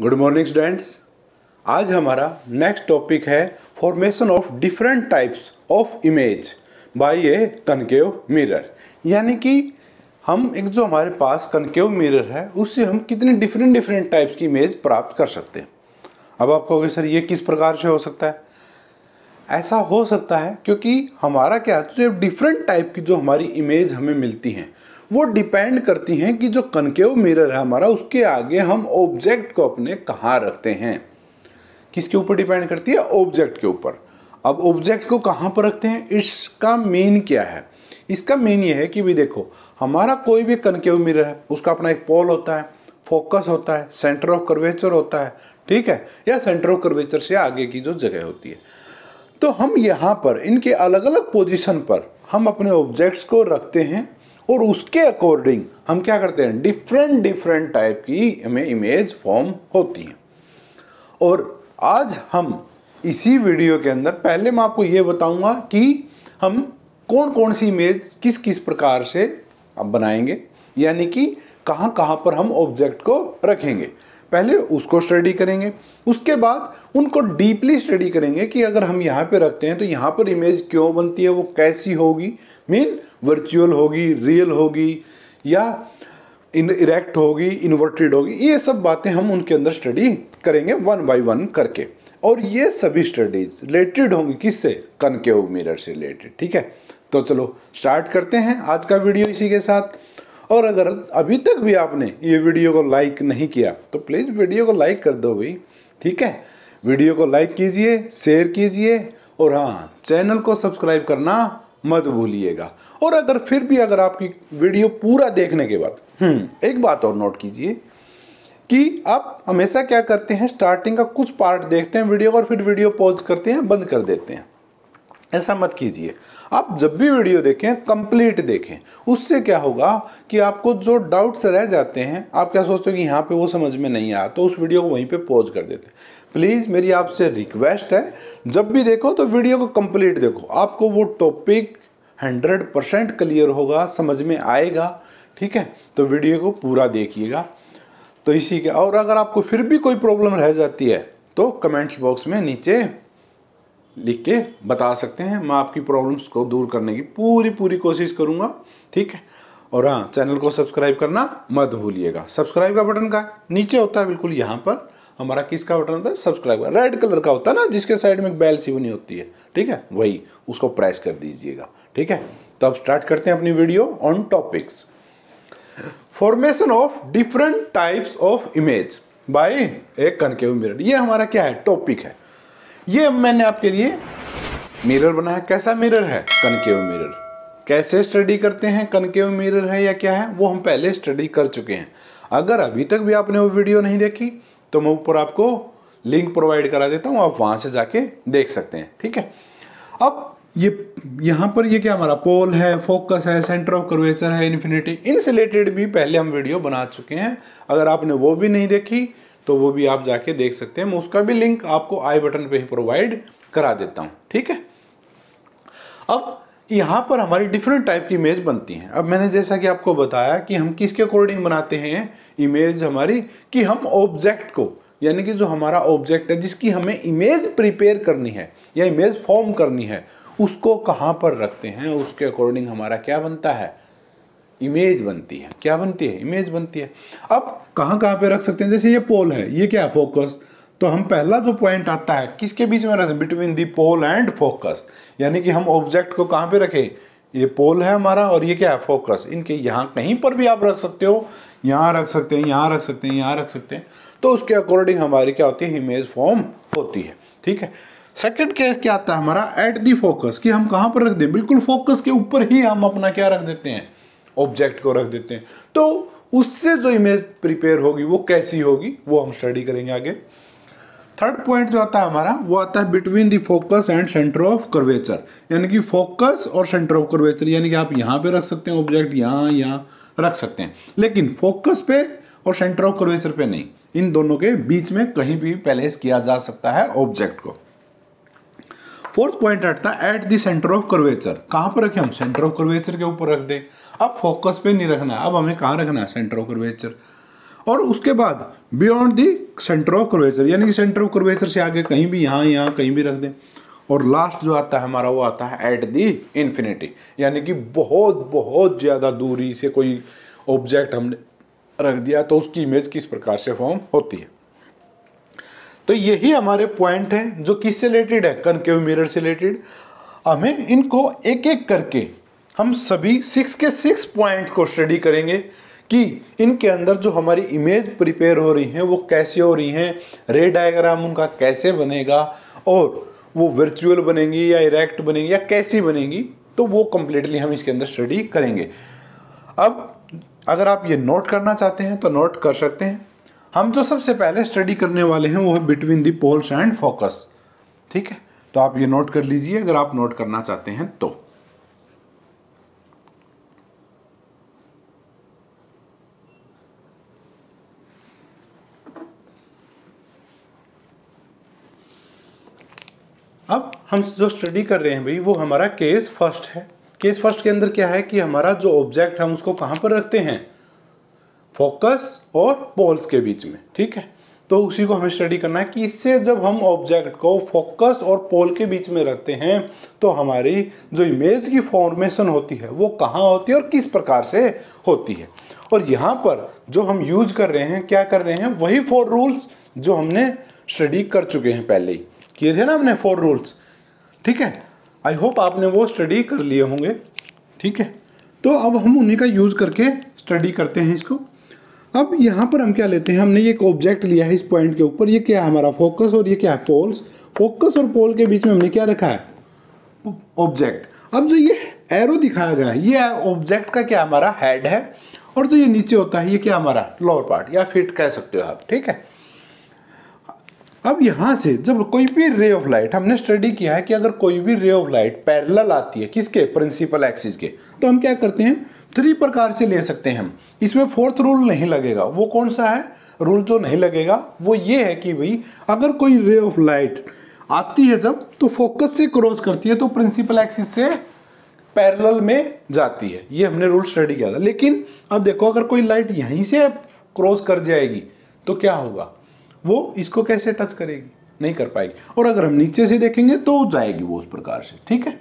Good morning students आज हमारा next topic है formation of different types of image by a concave mirror यानी कि हम एक जो हमारे पास कनकेव मिरर है उससे हम कितने डिफरेंट डिफरेंट टाइप्स की इमेज प्राप्त कर सकते हैं अब आप कहोगे सर ये किस प्रकार से हो सकता है ऐसा हो सकता है क्योंकि हमारा क्या है तो डिफरेंट टाइप की जो हमारी इमेज हमें मिलती हैं वो डिपेंड करती हैं कि जो कनकेव मिरर है हमारा उसके आगे हम ऑब्जेक्ट को अपने कहाँ रखते हैं किसके ऊपर डिपेंड करती है ऑब्जेक्ट के ऊपर अब ऑब्जेक्ट को कहाँ पर रखते हैं इसका मेन क्या है इसका मेन ये है कि भी देखो हमारा कोई भी कनकेव मिरर है उसका अपना एक पोल होता है फोकस होता है सेंटर ऑफ कर्वेचर होता है ठीक है या सेंटर ऑफ कर्वेचर से आगे की जो जगह होती है तो हम यहाँ पर इनके अलग अलग पोजीशन पर हम अपने ऑब्जेक्ट्स को रखते हैं और उसके अकॉर्डिंग हम क्या करते हैं डिफरेंट डिफरेंट टाइप की हमें इमेज फॉर्म होती हैं और आज हम इसी वीडियो के अंदर पहले मैं आपको ये बताऊंगा कि हम कौन कौन सी इमेज किस किस प्रकार से आप बनाएंगे यानी कि कहाँ कहाँ पर हम ऑब्जेक्ट को रखेंगे पहले उसको स्टडी करेंगे उसके बाद उनको डीपली स्टडी करेंगे कि अगर हम यहाँ पे रखते हैं तो यहाँ पर इमेज क्यों बनती है वो कैसी होगी मीन वर्चुअल होगी रियल होगी या इन इरेक्ट होगी इन्वर्टेड होगी ये सब बातें हम उनके अंदर स्टडी करेंगे वन बाय वन करके और ये सभी स्टडीज रिलेटेड होंगी किससे कनकेव मिरर से रिलेटेड ठीक है तो चलो स्टार्ट करते हैं आज का वीडियो इसी के साथ और अगर अभी तक भी आपने ये वीडियो को लाइक नहीं किया तो प्लीज़ वीडियो को लाइक कर दो भाई ठीक है वीडियो को लाइक कीजिए शेयर कीजिए और हाँ चैनल को सब्सक्राइब करना मत भूलिएगा और अगर फिर भी अगर आपकी वीडियो पूरा देखने के बाद हम्म, एक बात और नोट कीजिए कि आप हमेशा क्या करते हैं स्टार्टिंग का कुछ पार्ट देखते हैं वीडियो और फिर वीडियो पॉज करते हैं बंद कर देते हैं ऐसा मत कीजिए आप जब भी वीडियो देखें कंप्लीट देखें उससे क्या होगा कि आपको जो डाउट्स रह जाते हैं आप क्या सोचते हो कि यहाँ पे वो समझ में नहीं आया तो उस वीडियो को वहीं पे पॉज कर देते हैं प्लीज़ मेरी आपसे रिक्वेस्ट है जब भी देखो तो वीडियो को कंप्लीट देखो आपको वो टॉपिक हंड्रेड परसेंट क्लियर होगा समझ में आएगा ठीक है तो वीडियो को पूरा देखिएगा तो इसी के और अगर आपको फिर भी कोई प्रॉब्लम रह जाती है तो कमेंट्स बॉक्स में नीचे लिख के बता सकते हैं मैं आपकी प्रॉब्लम्स को दूर करने की पूरी पूरी कोशिश करूँगा ठीक है और हाँ चैनल को सब्सक्राइब करना मत भूलिएगा सब्सक्राइब का बटन का नीचे होता है बिल्कुल यहाँ पर हमारा किसका बटन होता है सब्सक्राइब का रेड कलर का होता है ना जिसके साइड में एक बेल सी बनी होती है ठीक है वही उसको प्रेस कर दीजिएगा ठीक है तो अब स्टार्ट करते हैं अपनी video on topics formation of different types of image by एक कनकेव मिरर ये हमारा क्या है टॉपिक है ये मैंने आपके लिए मिरर बनाया कैसा मिरर है कनकेव मिरर कैसे स्टडी करते हैं कनकेव मिरर है या क्या है वो हम पहले स्टडी कर चुके हैं अगर अभी तक भी आपने वो वीडियो नहीं देखी तो मैं ऊपर आपको लिंक प्रोवाइड करा देता हूँ आप वहाँ से जाके देख सकते हैं ठीक है अब ये यहाँ पर ये क्या हमारा पोल है फोकस है सेंटर ऑफ कर्वेचर है इन्फिनिटी इनसे रिलेटेड भी पहले हम वीडियो बना चुके हैं अगर आपने वो भी नहीं देखी तो वो भी आप जाके देख सकते हैं मैं उसका भी लिंक आपको आई बटन पे ही प्रोवाइड करा देता हूँ ठीक है अब यहाँ पर हमारी डिफरेंट टाइप की इमेज बनती हैं अब मैंने जैसा कि आपको बताया कि हम किसके अकॉर्डिंग बनाते हैं इमेज हमारी कि हम ऑब्जेक्ट को यानी कि जो हमारा ऑब्जेक्ट है जिसकी हमें इमेज प्रिपेयर करनी है या इमेज फॉर्म करनी है उसको कहाँ पर रखते हैं उसके अकॉर्डिंग हमारा क्या बनता है इमेज बनती है क्या बनती है इमेज बनती है अब कहाँ कहाँ पे रख सकते हैं जैसे ये पोल है ये क्या है फोकस तो हम पहला जो पॉइंट आता है किसके बीच में रखें between the pole and focus यानी कि हम ऑब्जेक्ट को कहाँ पे रखें ये पोल है हमारा और ये क्या है फोकस इनके यहाँ कहीं पर भी आप रख सकते हो यहाँ रख सकते हैं यहाँ रख सकते हैं यहाँ रख सकते हैं तो उसके अकॉर्डिंग हमारी क्या होती है इमेज फॉर्म होती है ठीक है सेकंड केस क्या आता है हमारा एट दी फोकस कि हम कहाँ पर रख दें बिल्कुल फोकस के ऊपर ही हम अपना क्या रख देते हैं ऑब्जेक्ट को रख देते हैं तो उससे जो इमेज प्रिपेयर होगी वो कैसी होगी वो हम स्टडी करेंगे आगे थर्ड पॉइंट जो आता है हमारा वो आता है between the focus and centre of curvature यानी कि फोकस और सेंटर ऑफ कर्वेचर यानी कि आप यहाँ पे रख सकते हैं ऑब्जेक्ट यहाँ यहाँ रख सकते हैं लेकिन फोकस पे और सेंटर ऑफ कर्वेचर पे नहीं इन दोनों के बीच में कहीं भी पैलेस किया जा सकता है ऑब्जेक्ट को फोर्थ पॉइंट रखता है at the centre of curvature कहाँ पर रखें हम सेंटर ऑफ कर्वेचर के ऊपर रख दें अब फोकस पे नहीं रखना अब हमें कहाँ रखना है सेंटर ऑफ कर्वेचर और उसके बाद beyond the centre of curvature यानी कि सेंटर ऑफ कर्वेचर से आगे कहीं भी यहाँ यहाँ कहीं भी रख दें और लास्ट जो आता है हमारा वो आता है एट दी इन्फिनिटी यानी कि बहुत बहुत ज़्यादा दूरी से कोई ऑब्जेक्ट हमने रख दिया तो उसकी इमेज किस प्रकार से फॉर्म होती है तो यही हमारे पॉइंट हैं जो किस से रिलेटेड है कनकेव मिरर से रिलेटेड हमें इनको एक एक करके हम सभी सिक्स के सिक्स पॉइंट को स्टडी करेंगे कि इनके अंदर जो हमारी इमेज प्रिपेयर हो रही हैं वो कैसे हो रही हैं रे डायग्राम उनका कैसे बनेगा और वो वर्चुअल बनेंगी या इरेक्ट बनेंगी या कैसी बनेगी तो वो कम्प्लीटली हम इसके अंदर स्टडी करेंगे अब अगर आप ये नोट करना चाहते हैं तो नोट कर सकते हैं हम जो तो सबसे पहले स्टडी करने वाले हैं वो है between the poles and focus ठीक है तो आप ये नोट कर लीजिए अगर आप नोट करना चाहते हैं तो अब हम जो स्टडी कर रहे हैं भाई वो हमारा केस फर्स्ट है केस फर्स्ट के अंदर क्या है कि हमारा जो ऑब्जेक्ट हम उसको कहां पर रखते हैं फोकस और पोल्स के बीच में ठीक है तो उसी को हमें स्टडी करना है कि इससे जब हम ऑब्जेक्ट को फोकस और पोल के बीच में रखते हैं तो हमारी जो इमेज की फॉर्मेशन होती है वो कहाँ होती है और किस प्रकार से होती है और यहाँ पर जो हम यूज कर रहे हैं क्या कर रहे हैं वही फोर रूल्स जो हमने स्टडी कर चुके हैं पहले ही किए थे ना हमने फोर रूल्स ठीक है आई होप आपने वो स्टडी कर लिए होंगे ठीक है तो अब हम उन्हीं का यूज़ करके स्टडी करते हैं इसको अब यहाँ पर हम क्या लेते हैं हमने एक ऑब्जेक्ट लिया है इस पॉइंट के ऊपर ये क्या है हमारा फोकस और ये क्या है पोल्स फोकस और पोल के बीच में हमने क्या रखा है ऑब्जेक्ट अब जो ये एरो दिखाया गया है ये ऑब्जेक्ट का क्या हमारा हेड है और जो ये नीचे होता है ये क्या हमारा लोअर पार्ट या फिट कह सकते हो आप ठीक है अब यहाँ से जब कोई भी रे ऑफ लाइट हमने स्टडी किया है कि अगर कोई भी रे ऑफ लाइट पैरल आती है किसके प्रिंसिपल एक्सिस के तो हम क्या करते हैं थ्री प्रकार से ले सकते हैं हम इसमें फोर्थ रूल नहीं लगेगा वो कौन सा है रूल जो नहीं लगेगा वो ये है कि भाई अगर कोई रे ऑफ लाइट आती है जब तो फोकस से क्रॉस करती है तो प्रिंसिपल एक्सिस से पैरेलल में जाती है ये हमने रूल स्टडी किया था लेकिन अब देखो अगर कोई लाइट यहीं से क्रॉस कर जाएगी तो क्या होगा वो इसको कैसे टच करेगी नहीं कर पाएगी और अगर हम नीचे से देखेंगे तो जाएगी वो उस प्रकार से ठीक है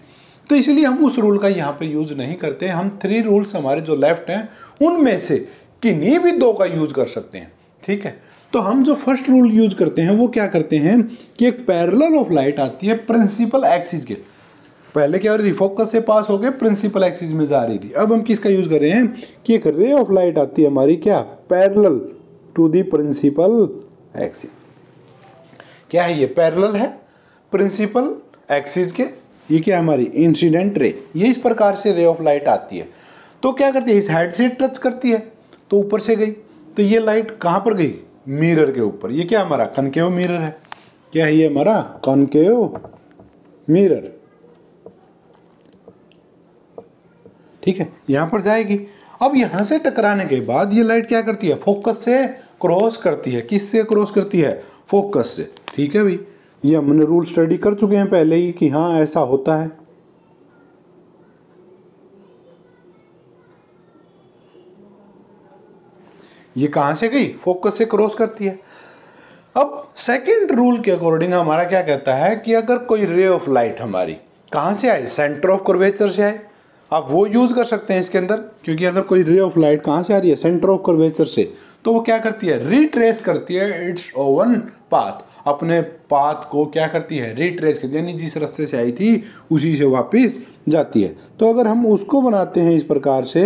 तो इसलिए हम उस रूल का यहाँ पर यूज़ नहीं करते हम थ्री रूल्स हमारे जो लेफ्ट हैं उनमें से किन्हीं भी दो का यूज़ कर सकते हैं ठीक है तो हम जो फर्स्ट रूल यूज करते हैं वो क्या करते हैं कि एक पैरल ऑफ लाइट आती है प्रिंसिपल एक्सिस के पहले क्या रिफोकस से पास हो गए प्रिंसिपल एक्सिस में जा रही थी अब हम किसका यूज कर रहे हैं कि एक रे ऑफ लाइट आती है हमारी क्या parallel to the principal axis क्या है ये पैरल है प्रिंसिपल एक्सिस के ये क्या हमारी इंसिडेंट रे ये इस प्रकार से रे ऑफ लाइट आती है तो क्या करती है इस हेड से टच करती है तो ऊपर से गई तो ये लाइट कहाँ पर गई मिरर के ऊपर ये क्या हमारा कनकेव मिरर है क्या है ये हमारा कनकेव मिरर ठीक है यहाँ पर जाएगी अब यहाँ से टकराने के बाद ये लाइट क्या करती है फोकस से क्रॉस करती है किस से क्रॉस करती है फोकस से ठीक है भाई ये हमने रूल स्टडी कर चुके हैं पहले ही कि हाँ ऐसा होता है ये कहां से गई फोकस से क्रॉस करती है अब सेकंड रूल के अकॉर्डिंग हमारा क्या कहता है कि अगर कोई रे ऑफ लाइट हमारी कहां से आए सेंटर ऑफ कर्वेचर से आए आप वो यूज़ कर सकते हैं इसके अंदर क्योंकि अगर कोई रे ऑफ लाइट कहां से आ रही है सेंटर ऑफ कर्वेचर से तो वो क्या करती है रिट्रेस करती है इट्स ओवन पाथ अपने पाथ को क्या करती है रिट्रेस करती है यानी जिस रास्ते से आई थी उसी से वापस जाती है तो अगर हम उसको बनाते हैं इस प्रकार से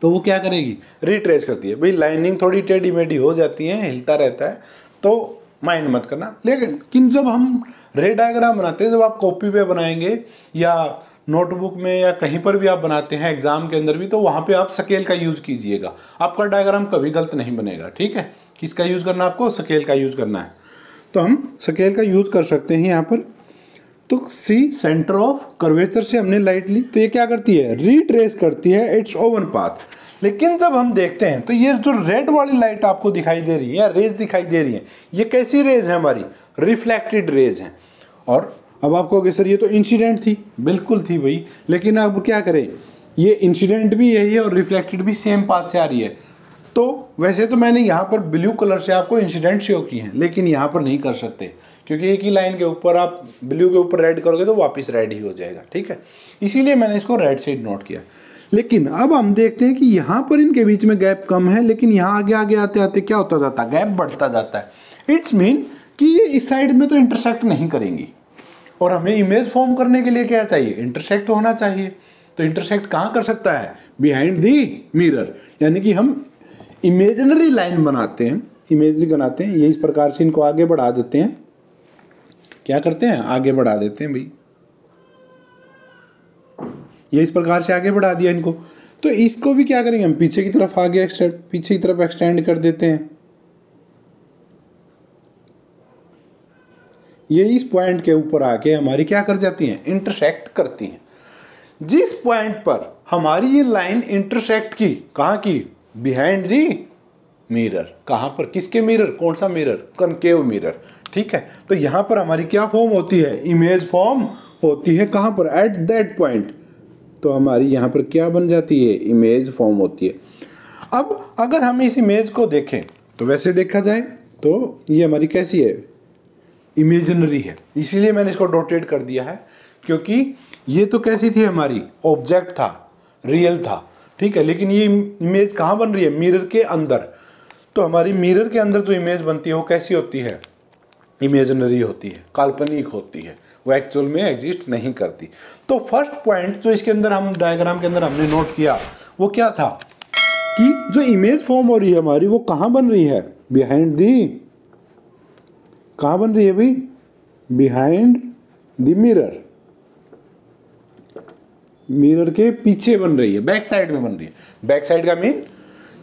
तो वो क्या करेगी रिट्रेस करती है भाई लाइनिंग थोड़ी टेढ़ी मेढ़ी हो जाती है हिलता रहता है तो माइंड मत करना लेकिन जब हम रे डायग्राम बनाते हैं जब आप कॉपी पे बनाएंगे या नोटबुक में या कहीं पर भी आप बनाते हैं एग्ज़ाम के अंदर भी तो वहाँ पे आप स्केल का यूज़ कीजिएगा आपका डायग्राम कभी गलत नहीं बनेगा ठीक है किसका यूज़ करना है आपको स्केल का यूज़ करना है तो हम स्केल का यूज़ कर सकते हैं यहाँ पर तो सी सेंटर ऑफ कर्वेचर से हमने लाइट ली तो ये क्या करती है रिट्रेस करती है इट्स ओवन पाथ लेकिन जब हम देखते हैं तो ये जो रेड वाली लाइट आपको दिखाई दे रही है या रेज दिखाई दे रही है ये कैसी रेज है हमारी रिफ्लेक्टेड रेज है और अब आप कहोगे सर ये तो इंसिडेंट थी बिल्कुल थी भाई लेकिन अब क्या करें ये इंसिडेंट भी यही है और रिफ्लेक्टेड भी सेम पाथ से आ रही है तो वैसे तो मैंने यहाँ पर ब्लू कलर से आपको इंसिडेंट शो किए हैं लेकिन यहाँ पर नहीं कर सकते क्योंकि एक ही लाइन के ऊपर आप ब्लू के ऊपर रेड करोगे तो वापस रेड ही हो जाएगा ठीक है इसीलिए मैंने इसको रेड से नोट किया लेकिन अब हम देखते हैं कि यहाँ पर इनके बीच में गैप कम है लेकिन यहाँ आगे आगे आते आते क्या होता जाता है गैप बढ़ता जाता है इट्स मीन कि ये इस साइड में तो इंटरसेक्ट नहीं करेंगी और हमें इमेज फॉर्म करने के लिए क्या चाहिए इंटरसेक्ट होना चाहिए तो इंटरसेक्ट कहाँ कर सकता है बिहाइंड दी मिरर यानी कि हम इमेजनरी लाइन बनाते हैं इमेजनरी बनाते हैं ये इस प्रकार से इनको आगे बढ़ा देते हैं क्या करते हैं आगे बढ़ा देते हैं भाई ये इस प्रकार से आगे बढ़ा दिया इनको तो इसको भी क्या करेंगे हम पीछे की तरफ आगे एक्सटेंड पीछे की तरफ एक्सटेंड कर देते हैं ये इस पॉइंट के ऊपर आके हमारी क्या कर जाती हैं इंटरसेक्ट करती हैं जिस पॉइंट पर हमारी ये लाइन इंटरसेक्ट की कहाँ की बिहाइंड दी मिरर कहाँ पर किसके मिरर कौन सा मिरर कनकेव मिरर ठीक है तो यहाँ पर हमारी क्या फॉर्म होती है इमेज फॉर्म होती है कहाँ पर एट दैट पॉइंट तो हमारी यहाँ पर क्या बन जाती है इमेज फॉर्म होती है अब अगर हम इस इमेज को देखें तो वैसे देखा जाए तो ये हमारी कैसी है इमेजनरी है इसीलिए मैंने इसको डोटेट कर दिया है क्योंकि ये तो कैसी थी हमारी ऑब्जेक्ट था रियल था ठीक है लेकिन ये इमेज कहाँ बन रही है मिरर के अंदर तो हमारी मिरर के अंदर जो इमेज बनती है वो कैसी होती है इमेजनरी होती है काल्पनिक होती है वो एक्चुअल में एग्जिस्ट नहीं करती तो फर्स्ट पॉइंट जो इसके अंदर हम डायग्राम के अंदर हमने नोट किया वो क्या था कि जो इमेज फॉर्म हो रही है हमारी वो कहाँ बन रही है बिहाइंड दी कहाँ बन रही है भाई बिहाइंड द मिरर मिरर के पीछे बन रही है बैक साइड में बन रही है बैक साइड का मीन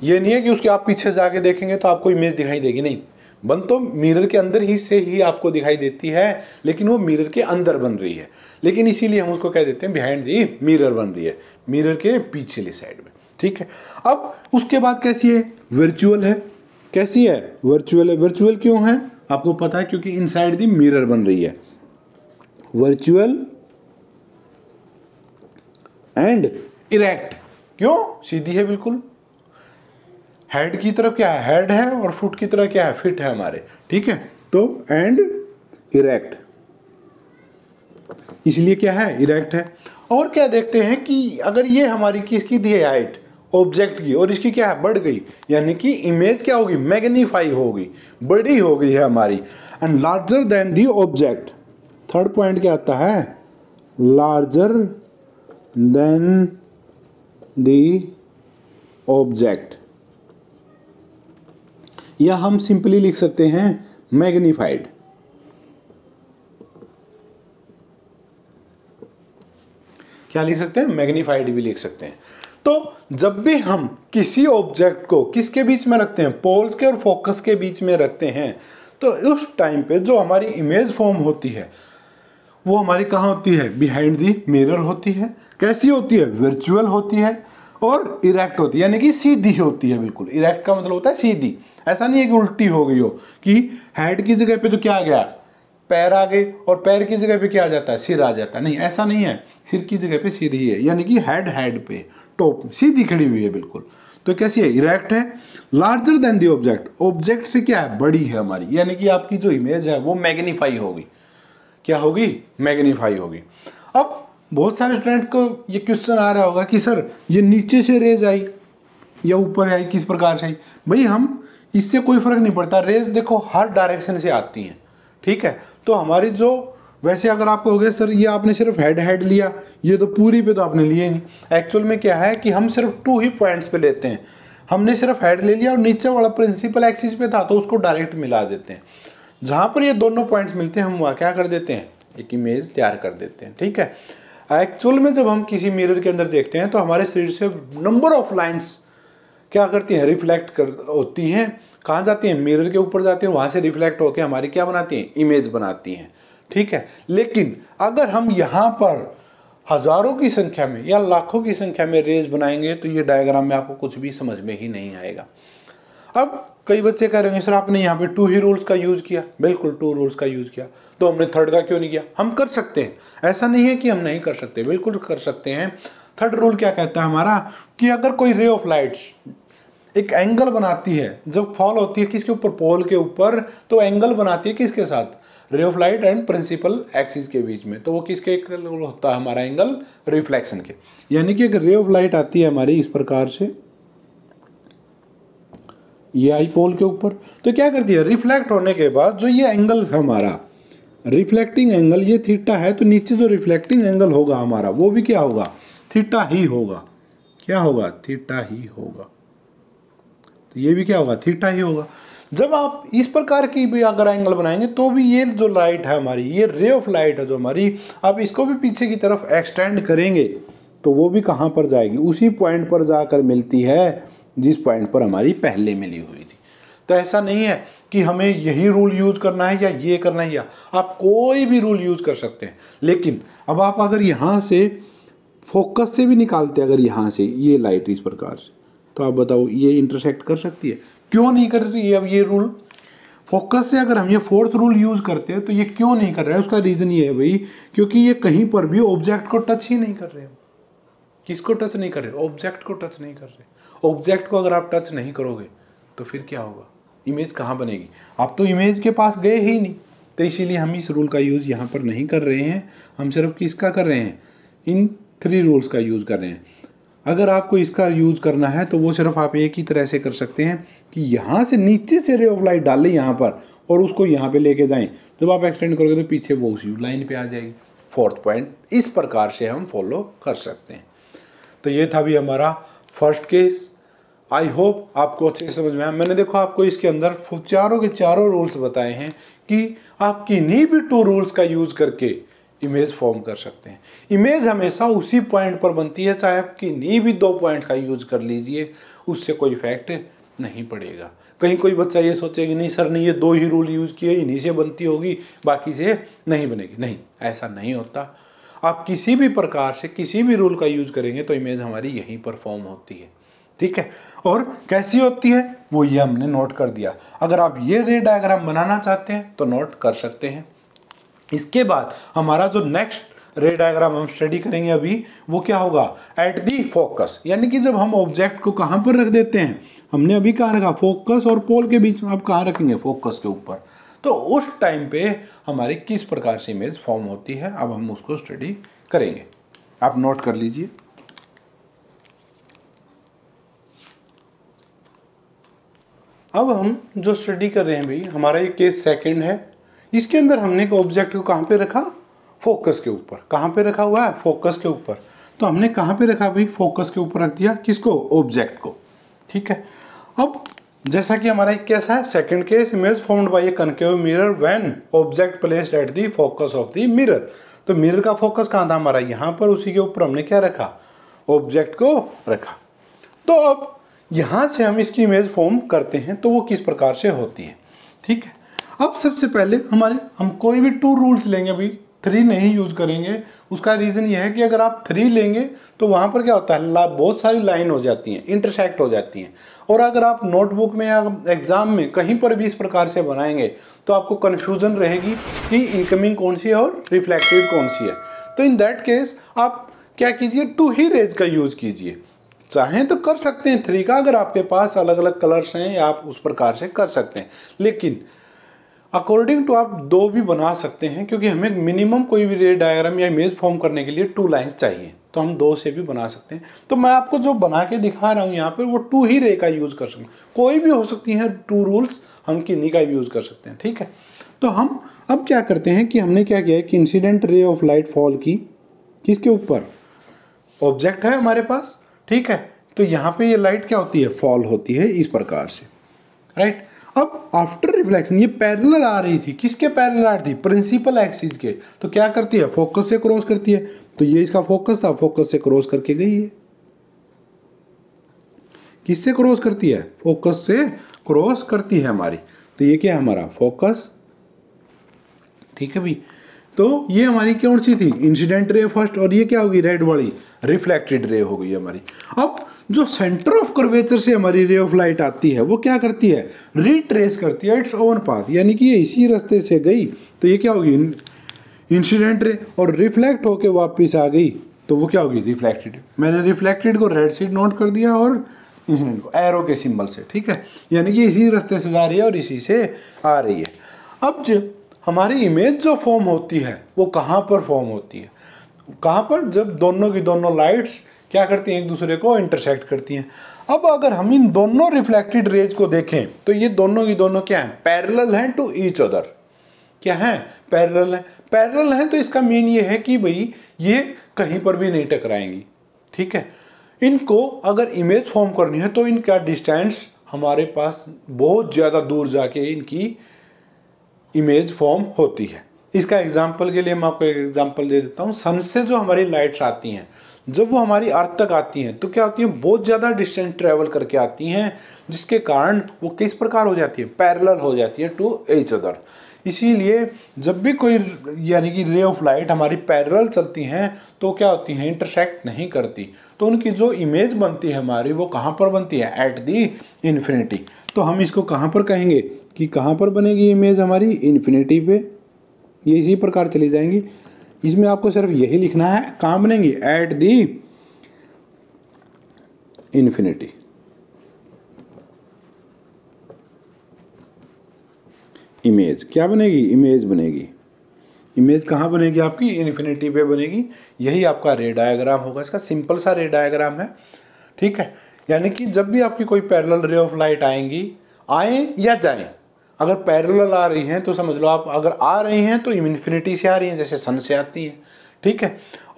ये नहीं है कि उसके आप पीछे जाके देखेंगे तो आपको इमेज दिखाई देगी नहीं बन तो मिरर के अंदर ही से ही आपको दिखाई देती है लेकिन वो मिरर के अंदर बन रही है लेकिन इसीलिए हम उसको कह देते हैं बिहाइंड दी मिरर बन रही है मिरर के पीछे साइड में ठीक है अब उसके बाद कैसी है वर्चुअल है कैसी है वर्चुअल है वर्चुअल क्यों है आपको पता है क्योंकि इनसाइड द मिरर बन रही है वर्चुअल एंड इरेक्ट क्यों सीधी है बिल्कुल हेड की तरफ क्या है हेड है और फुट की तरह क्या है फिट है हमारे ठीक है तो एंड इरेक्ट इसलिए क्या है इरेक्ट है और क्या देखते हैं कि अगर ये हमारी किसकी दी है हाइट ऑब्जेक्ट की और इसकी क्या है बढ़ गई यानी कि इमेज क्या होगी मैग्नीफाई होगी बड़ी हो गई है हमारी and larger than the object third point क्या आता है लार्जर देन दी ऑब्जेक्ट या हम सिंपली लिख सकते हैं मैग्नीफाइड क्या लिख सकते हैं मैग्नीफाइड भी लिख सकते हैं तो जब भी हम किसी ऑब्जेक्ट को किसके बीच में रखते हैं पोल्स के और फोकस के बीच में रखते हैं तो उस टाइम पे जो हमारी इमेज फॉर्म होती है वो हमारी कहाँ होती है बिहाइंड दी मिरर होती है कैसी होती है वर्चुअल होती है और इरेक्ट होती है यानी कि सीधी होती है बिल्कुल इरेक्ट का मतलब होता है सीधी ऐसा नहीं है कि उल्टी हो गई हो कि हेड की जगह पे तो क्या आ गया पैर आ गए और पैर की जगह पे क्या आ जाता है सिर आ जाता है नहीं ऐसा नहीं है सिर की जगह पे सिर ही है यानी कि हेड हेड पे टॉप सीधी खड़ी हुई है बिल्कुल तो कैसी है इरेक्ट है larger than the object object से क्या है बड़ी है हमारी यानी कि आपकी जो इमेज है वो मैग्नीफाई होगी क्या होगी मैग्नीफाई होगी अब बहुत सारे स्टूडेंट्स को ये क्वेश्चन आ रहा होगा कि सर ये नीचे से रेज आई या ऊपर आई किस प्रकार से आई भाई हम इससे कोई फर्क नहीं पड़ता रेज देखो हर डायरेक्शन से आती हैं ठीक है तो हमारी जो वैसे अगर आप कहोगे सर ये आपने सिर्फ हेड हेड लिया ये तो पूरी पे तो आपने लिए नहीं एक्चुअल में क्या है कि हम सिर्फ टू ही पॉइंट्स पे लेते हैं हमने सिर्फ हेड ले लिया और नीचे वाला प्रिंसिपल एक्सिस पे था तो उसको डायरेक्ट मिला देते हैं जहाँ पर ये दोनों पॉइंट्स मिलते हैं हम वहाँ क्या कर देते हैं एक इमेज तैयार कर देते हैं ठीक है एक्चुअल में जब हम किसी मिरर के अंदर देखते हैं तो हमारे शरीर से नंबर ऑफ लाइन्स क्या करती हैं रिफ्लेक्ट कर होती हैं कहाँ जाती हैं मिरर के ऊपर जाती हैं वहाँ से रिफ्लेक्ट होकर हमारी क्या बनाती हैं इमेज बनाती हैं ठीक है लेकिन अगर हम यहाँ पर हजारों की संख्या में या लाखों की संख्या में रेज बनाएंगे तो ये डायग्राम में आपको कुछ भी समझ में ही नहीं आएगा अब कई बच्चे कह रहे हैं सर आपने यहाँ पे टू ही रूल्स का यूज़ किया बिल्कुल टू रूल्स का यूज़ किया तो हमने थर्ड का क्यों नहीं किया हम कर सकते हैं ऐसा नहीं है कि हम नहीं कर सकते बिल्कुल कर सकते हैं थर्ड रूल क्या कहता है हमारा कि अगर कोई रे ऑफ लाइट्स एक एंगल बनाती है जब फॉल होती है किसके ऊपर पोल के ऊपर तो एंगल बनाती है किसके साथ ray of light and principal axis के बीच में तो वो किसके होता है हमारा एंगल रिफ्लेक्शन के यानी कि एक रे ऑफ लाइट आती है हमारी इस प्रकार से ये आई पोल के ऊपर तो क्या करती है रिफ्लेक्ट होने के बाद जो ये एंगल हमारा रिफ्लेक्टिंग एंगल ये थीटा है तो नीचे जो रिफ्लेक्टिंग एंगल होगा हमारा वो भी क्या होगा थीटा ही होगा क्या होगा थीटा ही होगा तो ये भी क्या होगा थीटा ही होगा जब आप इस प्रकार की भी अगर एंगल बनाएंगे तो भी ये जो लाइट है हमारी ये रे ऑफ लाइट है जो हमारी आप इसको भी पीछे की तरफ एक्सटेंड करेंगे तो वो भी कहाँ पर जाएगी उसी पॉइंट पर जाकर मिलती है जिस पॉइंट पर हमारी पहले मिली हुई थी तो ऐसा नहीं है कि हमें यही रूल यूज करना है या ये करना है या आप कोई भी रूल यूज कर सकते हैं लेकिन अब आप अगर यहाँ से फोकस से भी निकालते अगर यहाँ से ये लाइट इस प्रकार से तो आप बताओ ये इंटरसेक्ट कर सकती है क्यों नहीं कर रही है अब ये रूल फोकस से अगर हम ये फोर्थ रूल यूज़ करते हैं तो ये क्यों नहीं कर रहा है उसका रीज़न ये है भाई क्योंकि ये कहीं पर भी ऑब्जेक्ट को टच ही नहीं कर रहे किसको टच नहीं कर रहे ऑब्जेक्ट को टच नहीं कर रहे ऑब्जेक्ट को अगर आप टच नहीं करोगे तो फिर क्या होगा इमेज कहाँ बनेगी आप तो इमेज के पास गए ही नहीं तो इसीलिए हम इस रूल का यूज़ यहाँ पर नहीं कर रहे हैं हम सिर्फ किसका कर रहे हैं इन थ्री रूल्स का यूज़ कर रहे हैं अगर आपको इसका यूज़ करना है तो वो सिर्फ आप एक ही तरह से कर सकते हैं कि यहाँ से नीचे से रे ऑफ लाइट डालें यहाँ पर और उसको यहाँ पे लेके जाएं जब आप एक्सटेंड करोगे तो पीछे वो उसी लाइन पे आ जाएगी फोर्थ पॉइंट इस प्रकार से हम फॉलो कर सकते हैं तो ये था भी हमारा फर्स्ट केस आई होप आपको अच्छे से समझ में आया मैंने देखो आपको इसके अंदर चारों के चारों रूल्स बताए हैं कि आप किन्हीं भी टू रूल्स का यूज़ करके इमेज फॉर्म कर सकते हैं इमेज हमेशा उसी पॉइंट पर बनती है चाहे आप किन्हीं भी दो पॉइंट का यूज कर लीजिए उससे कोई इफेक्ट नहीं पड़ेगा कहीं कोई बच्चा ये सोचे कि नहीं सर ने ये दो ही रूल यूज़ किए इन्हीं से बनती होगी बाकी से नहीं बनेगी नहीं ऐसा नहीं होता आप किसी भी प्रकार से किसी भी रूल का यूज करेंगे तो इमेज हमारी यहीं पर फॉर्म होती है ठीक है और कैसी होती है वो ये हमने नोट कर दिया अगर आप ये रे डायग्राम बनाना चाहते हैं तो नोट कर सकते हैं इसके बाद हमारा जो नेक्स्ट रे डायग्राम हम स्टडी करेंगे अभी वो क्या होगा एट दी फोकस यानी कि जब हम ऑब्जेक्ट को कहाँ पर रख देते हैं हमने अभी कहाँ रखा फोकस और पोल के बीच में आप कहाँ रखेंगे फोकस के ऊपर तो उस टाइम पे हमारी किस प्रकार से इमेज फॉर्म होती है अब हम उसको स्टडी करेंगे आप नोट कर लीजिए अब हम जो स्टडी कर रहे हैं भाई हमारा ये केस सेकंड है इसके अंदर हमने ऑब्जेक्ट को कहाँ पे रखा फोकस के ऊपर कहाँ पे रखा हुआ है फोकस के ऊपर तो हमने कहाँ पे रखा भाई फोकस के ऊपर रख दिया किसको ऑब्जेक्ट को ठीक है अब जैसा कि हमारा एक केस है second case image formed by a concave mirror when object placed at the focus of the mirror तो मिरर का फोकस कहाँ था हमारा यहाँ पर उसी के ऊपर हमने क्या रखा ऑब्जेक्ट को रखा तो अब यहाँ से हम इसकी इमेज फॉर्म करते हैं तो वो किस प्रकार से होती है ठीक है अब सबसे पहले हमारे हम कोई भी टू रूल्स लेंगे अभी थ्री नहीं यूज़ करेंगे उसका रीज़न यह है कि अगर आप थ्री लेंगे तो वहाँ पर क्या होता है बहुत सारी लाइन हो जाती हैं इंटरसेक्ट हो जाती हैं और अगर आप नोटबुक में या एग्ज़ाम में कहीं पर भी इस प्रकार से बनाएंगे तो आपको कन्फ्यूज़न रहेगी कि इनकमिंग कौन सी है और रिफ्लेक्टेड कौन सी है तो इन दैट केस आप क्या कीजिए टू ही रेज का यूज़ कीजिए चाहें तो कर सकते हैं थ्री का अगर आपके पास अलग अलग कलर्स हैं या आप उस प्रकार से कर सकते हैं लेकिन अकॉर्डिंग टू आप दो भी बना सकते हैं क्योंकि हमें मिनिमम कोई भी रे डायग्राम या इमेज फॉर्म करने के लिए टू लाइन्स चाहिए तो हम दो से भी बना सकते हैं तो मैं आपको जो बना के दिखा रहा हूँ यहाँ पर वो टू ही रे का यूज़ कर सकते कोई भी हो सकती है टू रूल्स हम किन्नी का यूज़ कर सकते हैं ठीक है तो हम अब क्या करते हैं कि हमने क्या किया है कि incident ray of light fall की किसके ऊपर ऑब्जेक्ट है हमारे पास ठीक है तो यहाँ पे ये लाइट क्या होती है फॉल होती है इस प्रकार से राइट right? अब आफ्टर रिफ्लेक्शन ये पैरेलल आ रही थी किसके पैरेलल आ रही थी प्रिंसिपल एक्सिस के तो क्या करती है फोकस से क्रॉस करती है तो ये इसका फोकस था फोकस से क्रॉस करके गई है किससे क्रॉस करती है फोकस से क्रॉस करती है हमारी तो ये क्या है हमारा फोकस ठीक है भाई तो ये हमारी कौन सी थी इंसिडेंट रे फर्स्ट और ये क्या होगी रेड वाली रिफ्लेक्टेड रे हो गई हमारी अब जो सेंटर ऑफ कर्वेचर से हमारी रे ऑफ लाइट आती है वो क्या करती है रिट्रेस करती है इट्स ओवन पाथ यानी कि ये इसी रास्ते से गई तो ये क्या होगी इंसिडेंट रे और रिफ्लेक्ट होके वापस आ गई तो वो क्या होगी रिफ्लेक्टेड मैंने रिफ्लेक्टेड को रेड सीट नोट कर दिया और इंसिडेंट को एरो के सिंबल से ठीक है यानी कि इसी रास्ते से जा रही है और इसी से आ रही है अब जब हमारी इमेज जो फॉर्म होती है वो कहाँ पर फॉर्म होती है कहाँ पर जब दोनों की दोनों लाइट्स क्या करती हैं एक दूसरे को इंटरसेक्ट करती हैं अब अगर हम इन दोनों रिफ्लेक्टेड रेज को देखें तो ये दोनों की दोनों क्या हैं पैरेलल हैं टू ईच अदर क्या हैं पैरेलल हैं पैरेलल हैं तो इसका मीन ये है कि भाई ये कहीं पर भी नहीं टकराएंगी ठीक है इनको अगर इमेज फॉर्म करनी है तो इनका डिस्टेंस हमारे पास बहुत ज़्यादा दूर जाके इनकी इमेज फॉर्म होती है इसका एग्जाम्पल के लिए मैं आपको एक एग्जाम्पल दे देता हूँ सन से जो हमारी लाइट्स आती हैं जब वो हमारी अर्थ तक आती हैं तो क्या होती हैं बहुत ज़्यादा डिस्टेंस ट्रैवल करके आती हैं जिसके कारण वो किस प्रकार हो जाती है पैरल हो जाती है टू एच अदर इसीलिए जब भी कोई यानी कि रे ऑफ लाइट हमारी पैरल चलती हैं तो क्या होती हैं इंटरसेक्ट नहीं करती तो उनकी जो इमेज बनती है हमारी वो कहाँ पर बनती है एट दी इन्फिनिटी तो हम इसको कहाँ पर कहेंगे कि कहाँ पर बनेगी इमेज हमारी इन्फिनिटी पे ये इसी प्रकार चली जाएंगी इसमें आपको सिर्फ यही लिखना है काम लेंगे एट दी इन्फिनिटी इमेज क्या बनेगी इमेज बनेगी इमेज कहाँ बनेगी आपकी इन्फिनिटी पे बनेगी यही आपका रे डायग्राम होगा इसका सिंपल सा रे डायग्राम है ठीक है यानी कि जब भी आपकी कोई पैरेलल रे ऑफ लाइट आएंगी आए या जाएं अगर पैरेलल आ रही हैं तो समझ लो आप अगर आ रही हैं तो इन्फिनिटी से आ रही हैं जैसे सन से आती हैं ठीक है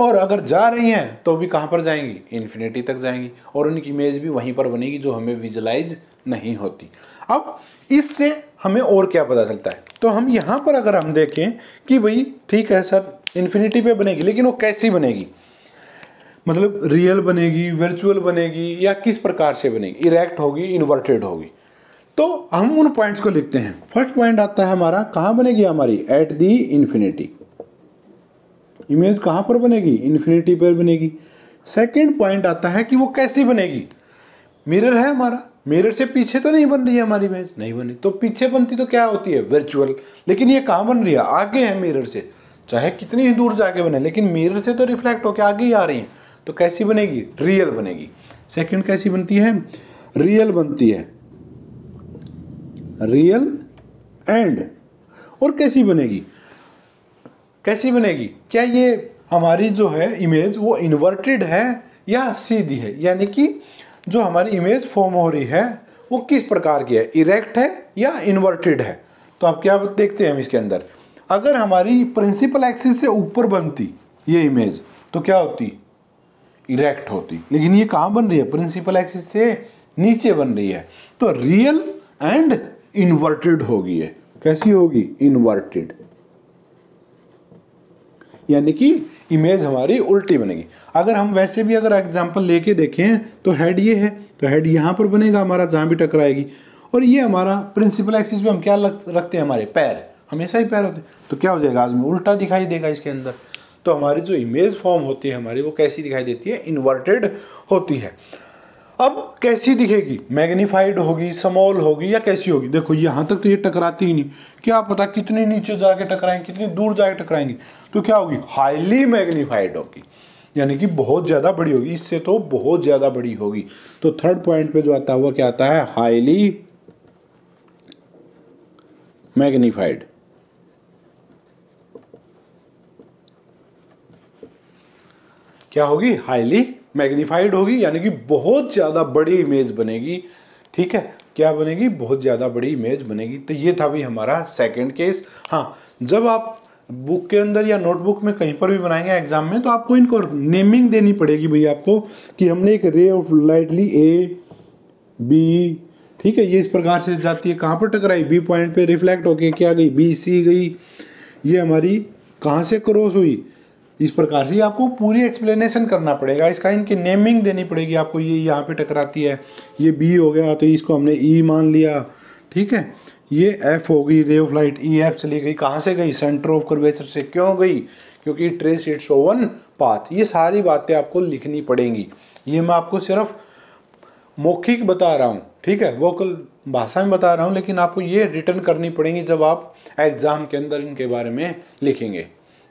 और अगर जा रही हैं तो भी कहाँ पर जाएंगी इन्फिनिटी तक जाएंगी और उनकी इमेज भी वहीं पर बनेगी जो हमें विजुलाइज नहीं होती अब इससे हमें और क्या पता चलता है तो हम यहाँ पर अगर हम देखें कि भाई ठीक है सर इन्फिनिटी पे बनेगी लेकिन वो कैसी बनेगी मतलब रियल बनेगी वर्चुअल बनेगी या किस प्रकार से बनेगी इरेक्ट होगी इन्वर्टेड होगी तो हम उन पॉइंट्स को लिखते हैं फर्स्ट पॉइंट आता है हमारा कहाँ बनेगी हमारी एट दी इन्फिनिटी इमेज कहाँ पर बनेगी इन्फिनिटी पर बनेगी सेकेंड पॉइंट आता है कि वो कैसी बनेगी मिरर है हमारा मिरर से पीछे तो नहीं बन रही है हमारी इमेज नहीं बनी तो पीछे बनती तो क्या होती है वर्चुअल लेकिन ये कहाँ बन रही है आगे है मिरर से चाहे कितनी ही दूर जाके बने लेकिन मिरर से तो रिफ्लेक्ट होकर आगे ही आ रही है तो कैसी बनेगी रियल बनेगी सेकेंड कैसी बनती है रियल बनती है रियल एंड और कैसी बनेगी कैसी बनेगी क्या ये हमारी जो है इमेज वो इन्वर्टेड है या सीधी है यानी कि जो हमारी इमेज फॉर्म हो रही है वो किस प्रकार की है इरेक्ट है या इन्वर्टेड है तो आप क्या देखते हैं हम इसके अंदर अगर हमारी प्रिंसिपल एक्सिस से ऊपर बनती ये इमेज तो क्या होती इरेक्ट होती लेकिन ये कहाँ बन रही है प्रिंसिपल एक्सिस से नीचे बन रही है तो रियल एंड इन्वर्टेड होगी है कैसी होगी इन्वर्टेड यानी कि इमेज हमारी उल्टी बनेगी अगर हम वैसे भी अगर एग्जाम्पल लेके देखें तो हेड ये है तो हेड यहाँ पर बनेगा हमारा जहाँ भी टकराएगी और ये हमारा प्रिंसिपल एक्सिस पे हम क्या रखते हैं हमारे पैर हमेशा ही पैर होते हैं तो क्या हो जाएगा आदमी उल्टा दिखाई देगा इसके अंदर तो हमारी जो इमेज फॉर्म होती है हमारी वो कैसी दिखाई देती है इन्वर्टेड होती है अब कैसी दिखेगी मैग्नीफाइड होगी समॉल होगी या कैसी होगी देखो यहाँ तक तो ये टकराती ही नहीं क्या पता कितने नीचे जाके टकराएंगे कितनी दूर जाके टकराएंगे तो क्या होगी हाईली मैग्नीफाइड होगी यानी कि बहुत ज़्यादा बड़ी होगी इससे तो बहुत ज़्यादा बड़ी होगी तो थर्ड पॉइंट पे जो आता हुआ क्या आता है हाईली मैग्नीफाइड क्या होगी हाईली मैग्नीफाइड होगी यानी कि बहुत ज़्यादा बड़ी इमेज बनेगी ठीक है क्या बनेगी बहुत ज़्यादा बड़ी इमेज बनेगी तो ये था भाई हमारा सेकेंड केस हाँ जब आप बुक के अंदर या नोटबुक में कहीं पर भी बनाएंगे एग्जाम में तो आपको इनको नेमिंग देनी पड़ेगी भाई आपको कि हमने एक रे ऑफ लाइट ली ए बी ठीक है ये इस प्रकार से जाती है कहाँ पर टकराई बी पॉइंट पे रिफ्लेक्ट होके क्या गई बी सी गई ये हमारी कहाँ से क्रॉस हुई इस प्रकार से आपको पूरी एक्सप्लेनेशन करना पड़ेगा इसका इनकी नेमिंग देनी पड़ेगी आपको ये यहाँ पे टकराती है ये बी हो गया तो इसको हमने ई e मान लिया ठीक है ये एफ हो गई रे ऑफ लाइट ई एफ चली गई कहाँ से गई सेंटर ऑफ कर्वेचर से क्यों गई क्योंकि trace its own path ये सारी बातें आपको लिखनी पड़ेंगी ये मैं आपको सिर्फ मौखिक बता रहा हूँ ठीक है वोकल भाषा में बता रहा हूँ लेकिन आपको ये रिटर्न करनी पड़ेंगी जब आप एग्ज़ाम के अंदर इनके बारे में लिखेंगे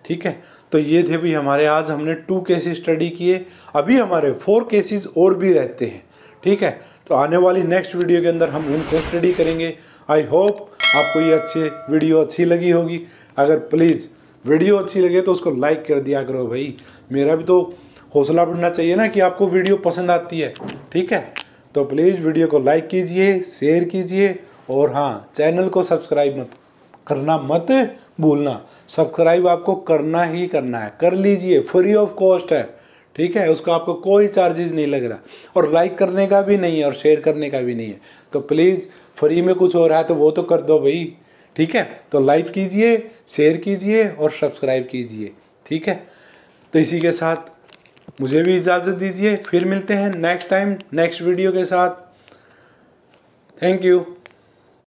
ठीक है तो ये थे भी हमारे आज हमने टू केसेस स्टडी किए अभी हमारे फोर केसेस और भी रहते हैं ठीक है तो आने वाली नेक्स्ट वीडियो के अंदर हम उनको स्टडी करेंगे आई होप आपको ये अच्छे वीडियो अच्छी लगी होगी अगर प्लीज़ वीडियो अच्छी लगे तो उसको लाइक कर दिया करो भाई मेरा भी तो हौसला बढ़ना चाहिए ना कि आपको वीडियो पसंद आती है ठीक है तो प्लीज़ वीडियो को लाइक कीजिए शेयर कीजिए और हाँ चैनल को सब्सक्राइब मत करना मत भूलना सब्सक्राइब आपको करना ही करना है कर लीजिए फ्री ऑफ कॉस्ट है ठीक है उसका आपको कोई चार्जेस नहीं लग रहा और लाइक करने का भी नहीं है और शेयर करने का भी नहीं है तो प्लीज़ फ्री में कुछ हो रहा है तो वो तो कर दो भाई ठीक है तो लाइक कीजिए शेयर कीजिए और सब्सक्राइब कीजिए ठीक है तो इसी के साथ मुझे भी इजाज़त दीजिए फिर मिलते हैं नेक्स्ट टाइम नेक्स्ट वीडियो के साथ थैंक यू